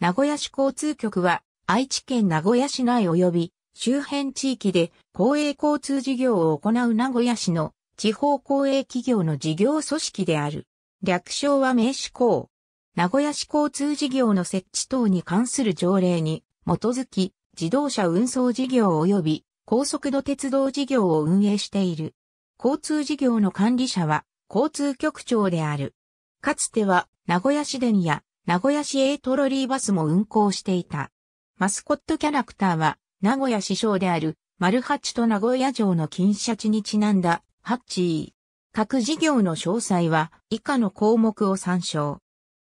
名古屋市交通局は、愛知県名古屋市内及び周辺地域で公営交通事業を行う名古屋市の地方公営企業の事業組織である。略称は名刺工。名古屋市交通事業の設置等に関する条例に基づき自動車運送事業及び高速度鉄道事業を運営している。交通事業の管理者は交通局長である。かつては名古屋市電や名古屋市営トロリーバスも運行していた。マスコットキャラクターは、名古屋市長である、丸八と名古屋城の金シャチにちなんだ、ハッチー。各事業の詳細は、以下の項目を参照。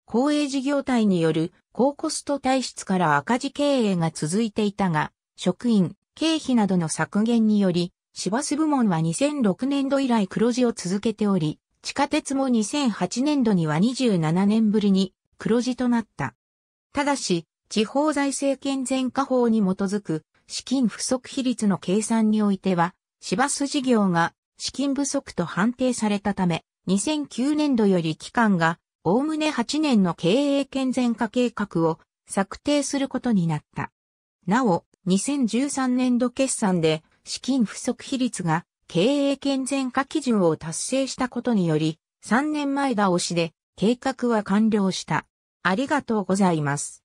公営事業体による高コスト体質から赤字経営が続いていたが、職員、経費などの削減により、市バス部門は2006年度以来黒字を続けており、地下鉄も2008年度には27年ぶりに黒字となった。ただし、地方財政健全化法に基づく資金不足比率の計算においては、市バス事業が資金不足と判定されたため、2009年度より期間が、おおむね8年の経営健全化計画を策定することになった。なお、2013年度決算で資金不足比率が経営健全化基準を達成したことにより、3年前倒しで計画は完了した。ありがとうございます。